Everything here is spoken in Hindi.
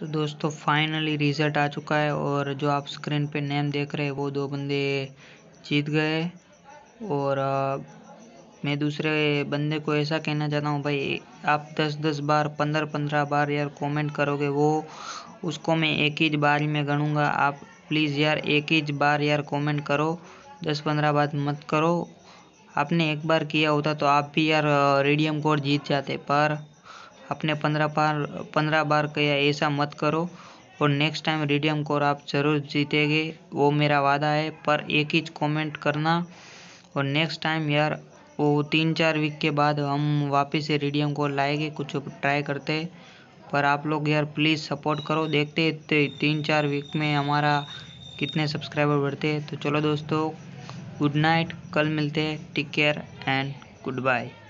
तो दोस्तों फाइनली रिज़ल्ट आ चुका है और जो आप स्क्रीन पे नेम देख रहे हैं वो दो बंदे जीत गए और आ, मैं दूसरे बंदे को ऐसा कहना चाहता हूँ भाई आप दस दस बार पंद्रह पंद्रह बार यार कमेंट करोगे वो उसको मैं एक ही बार में गणूँगा आप प्लीज़ यार एक ही बार यार कमेंट करो दस पंद्रह बार मत करो आपने एक बार किया होता तो आप भी यार रेडियम कोड जीत जाते पर आपने पंद्रह बार पंद्रह बार किया ऐसा मत करो और नेक्स्ट टाइम रिडीम कोर आप ज़रूर जीतेंगे वो मेरा वादा है पर एक ही कमेंट करना और नेक्स्ट टाइम यार वो तीन चार वीक के बाद हम वापस से रिडीम कोर लाएंगे कुछ ट्राई करते हैं पर आप लोग यार प्लीज़ सपोर्ट करो देखते तीन चार वीक में हमारा कितने सब्सक्राइबर बढ़ते तो चलो दोस्तों गुड नाइट कल मिलते हैं take care and good bye